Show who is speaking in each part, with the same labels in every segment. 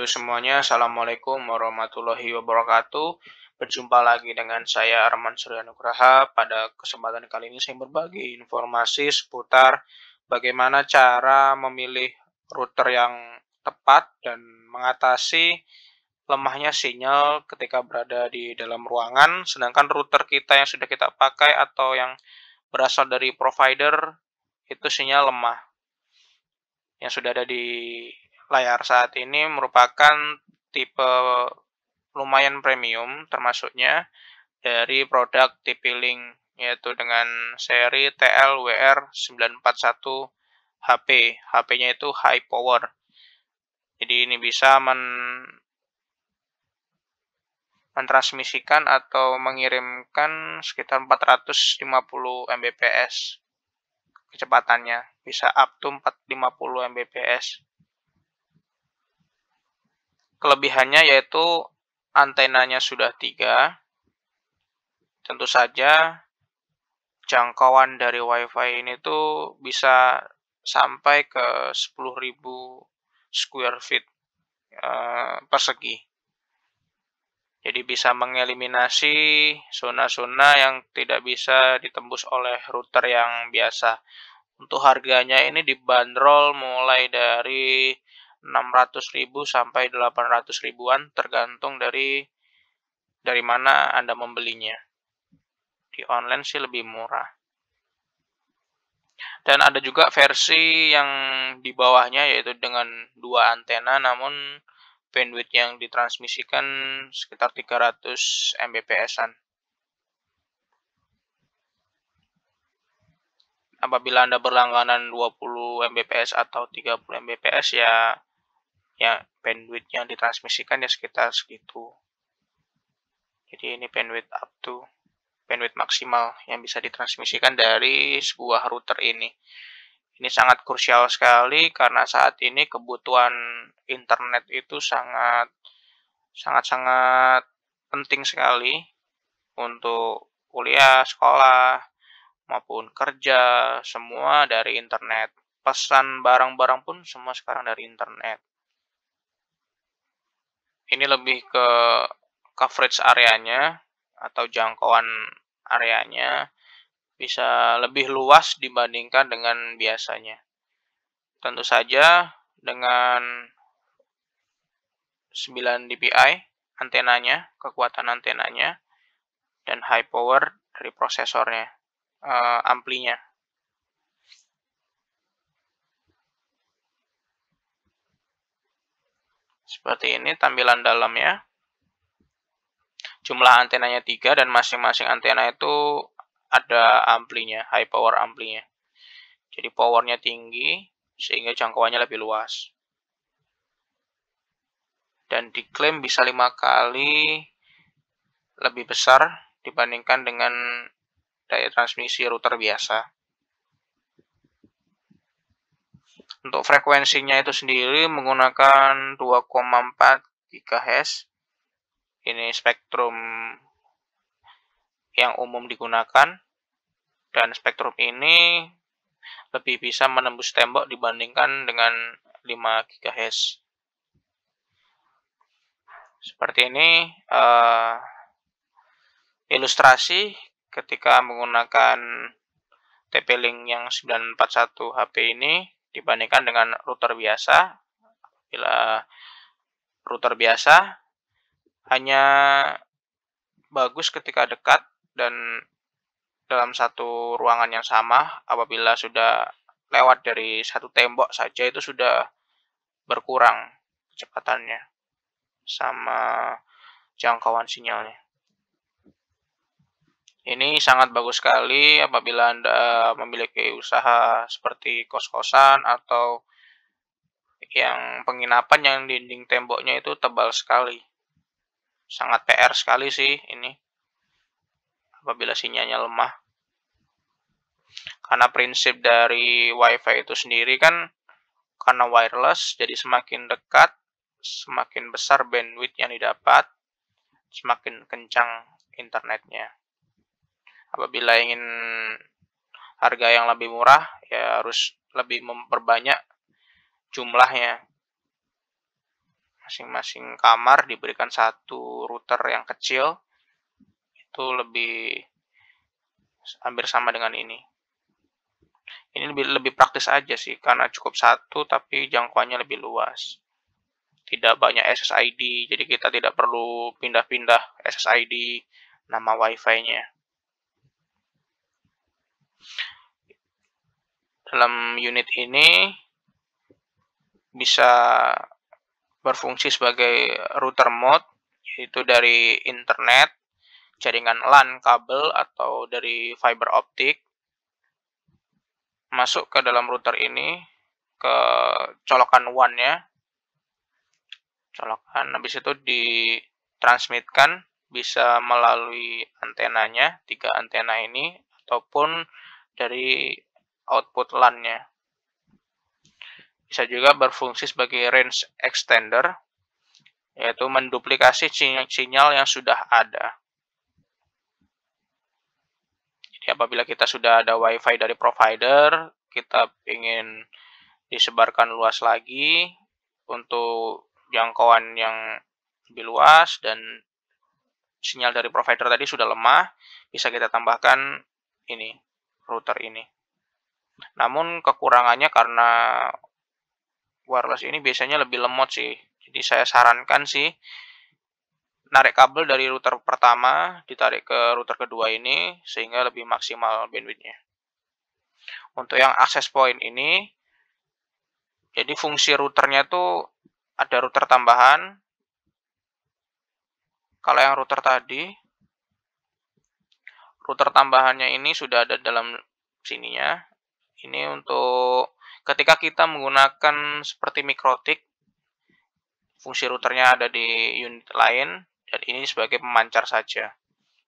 Speaker 1: dulu semuanya. Assalamualaikum warahmatullahi wabarakatuh. Berjumpa lagi dengan saya Arman Suryanugraha. Pada kesempatan kali ini saya berbagi informasi seputar bagaimana cara memilih router yang tepat dan mengatasi lemahnya sinyal ketika berada di dalam ruangan. Sedangkan router kita yang sudah kita pakai atau yang berasal dari provider itu sinyal lemah yang sudah ada di layar saat ini merupakan tipe lumayan premium termasuknya dari produk TP-Link yaitu dengan seri TLWR941 HP. HP-nya itu high power. Jadi ini bisa men mentransmisikan atau mengirimkan sekitar 450 Mbps kecepatannya. Bisa up to 450 Mbps. Kelebihannya yaitu antenanya sudah tiga. Tentu saja jangkauan dari WiFi ini tuh bisa sampai ke 10.000 square feet eh, persegi. Jadi bisa mengeliminasi zona-zona yang tidak bisa ditembus oleh router yang biasa. Untuk harganya ini dibanderol mulai dari 600.000 sampai 800 ribuan tergantung dari dari mana Anda membelinya. Di online sih lebih murah. Dan ada juga versi yang di bawahnya yaitu dengan dua antena namun bandwidth yang ditransmisikan sekitar 300 Mbps-an. apabila Anda berlangganan 20 Mbps atau 30 Mbps ya ya bandwidth yang ditransmisikan ya sekitar segitu jadi ini bandwidth up to bandwidth maksimal yang bisa ditransmisikan dari sebuah router ini ini sangat krusial sekali karena saat ini kebutuhan internet itu sangat sangat sangat penting sekali untuk kuliah, sekolah, maupun kerja, semua dari internet. Pesan barang-barang pun semua sekarang dari internet ini lebih ke coverage areanya atau jangkauan areanya bisa lebih luas dibandingkan dengan biasanya. Tentu saja dengan 9 dpi antenanya, kekuatan antenanya, dan high power dari prosesornya, uh, amplinya. Seperti ini tampilan dalamnya. Jumlah antenanya 3 dan masing-masing antena itu ada amplinya, high power amplinya. Jadi powernya tinggi sehingga jangkauannya lebih luas. Dan diklaim bisa lima kali lebih besar dibandingkan dengan daya transmisi router biasa. Untuk frekuensinya itu sendiri menggunakan 2,4 GHz. Ini spektrum yang umum digunakan. Dan spektrum ini lebih bisa menembus tembok dibandingkan dengan 5 GHz. Seperti ini uh, ilustrasi ketika menggunakan TP-Link yang 941 HP ini dibandingkan dengan router biasa. Bila router biasa hanya bagus ketika dekat dan dalam satu ruangan yang sama apabila sudah lewat dari satu tembok saja itu sudah berkurang kecepatannya sama jangkauan sinyalnya. Ini sangat bagus sekali apabila Anda memiliki usaha seperti kos-kosan atau yang penginapan yang dinding temboknya itu tebal sekali. Sangat PR sekali sih ini apabila sinyalnya lemah. Karena prinsip dari WiFi itu sendiri kan karena wireless jadi semakin dekat, semakin besar bandwidth yang didapat, semakin kencang internetnya apabila ingin harga yang lebih murah ya harus lebih memperbanyak jumlahnya masing-masing kamar diberikan satu router yang kecil itu lebih hampir sama dengan ini ini lebih lebih praktis aja sih karena cukup satu tapi jangkauannya lebih luas tidak banyak SSID jadi kita tidak perlu pindah-pindah SSID nama wifi-nya dalam unit ini bisa berfungsi sebagai router mode yaitu dari internet, jaringan LAN, kabel atau dari fiber optik masuk ke dalam router ini ke colokan one nya Colokan habis itu ditransmitkan bisa melalui antenanya, tiga antena ini ataupun dari output LAN-nya. Bisa juga berfungsi sebagai range extender, yaitu menduplikasi sinyal yang sudah ada. Jadi apabila kita sudah ada WiFi dari provider, kita ingin disebarkan luas lagi untuk jangkauan yang lebih luas dan sinyal dari provider tadi sudah lemah, bisa kita tambahkan ini router ini. Namun kekurangannya karena wireless ini biasanya lebih lemot sih. Jadi saya sarankan sih narik kabel dari router pertama ditarik ke router kedua ini sehingga lebih maksimal bandwidthnya. Untuk yang access point ini, jadi fungsi routernya tuh ada router tambahan. Kalau yang router tadi, router tambahannya ini sudah ada dalam sininya, ini untuk ketika kita menggunakan seperti mikrotik fungsi routernya ada di unit lain dan ini sebagai pemancar saja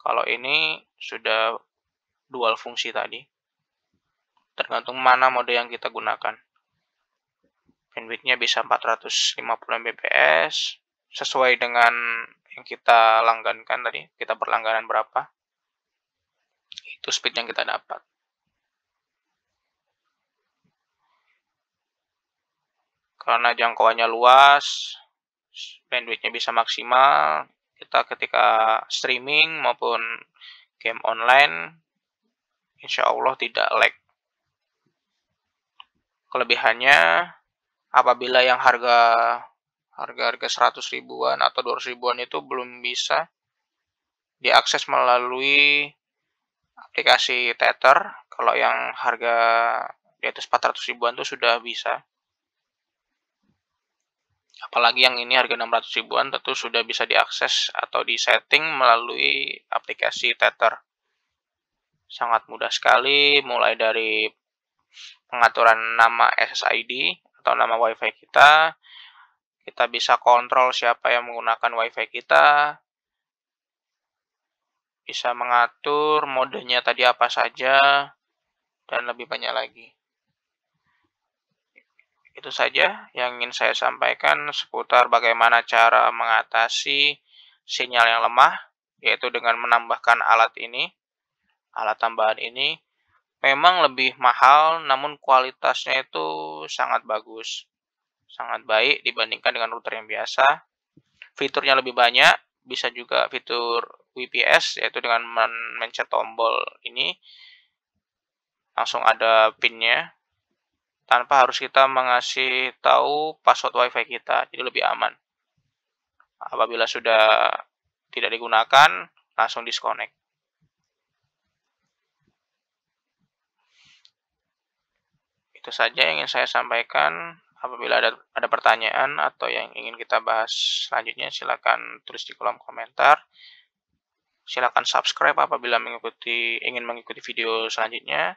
Speaker 1: kalau ini sudah dual fungsi tadi tergantung mana mode yang kita gunakan bandwidthnya bisa 450 Mbps sesuai dengan yang kita langgankan tadi kita berlangganan berapa itu speed yang kita dapat karena jangkauannya luas, bandwidthnya bisa maksimal, kita ketika streaming maupun game online, insya Allah tidak lag. Kelebihannya, apabila yang harga harga-harga 100 ribuan atau 200 ribuan itu belum bisa diakses melalui aplikasi Tether. Kalau yang harga di atas 400 ribuan itu sudah bisa. Apalagi yang ini harga 600 ribuan tentu sudah bisa diakses atau disetting melalui aplikasi Tether. Sangat mudah sekali, mulai dari pengaturan nama SSID atau nama WiFi kita, kita bisa kontrol siapa yang menggunakan WiFi kita, bisa mengatur modenya tadi apa saja, dan lebih banyak lagi itu saja yang ingin saya sampaikan seputar bagaimana cara mengatasi sinyal yang lemah, yaitu dengan menambahkan alat ini, alat tambahan ini, memang lebih mahal namun kualitasnya itu sangat bagus, sangat baik dibandingkan dengan router yang biasa. Fiturnya lebih banyak, bisa juga fitur WPS yaitu dengan men mencet tombol ini langsung ada pinnya tanpa harus kita mengasih tahu password WiFi kita, jadi lebih aman. Apabila sudah tidak digunakan, langsung disconnect. Itu saja yang ingin saya sampaikan. Apabila ada, ada pertanyaan atau yang ingin kita bahas selanjutnya, silakan tulis di kolom komentar. Silakan subscribe apabila mengikuti ingin mengikuti video selanjutnya.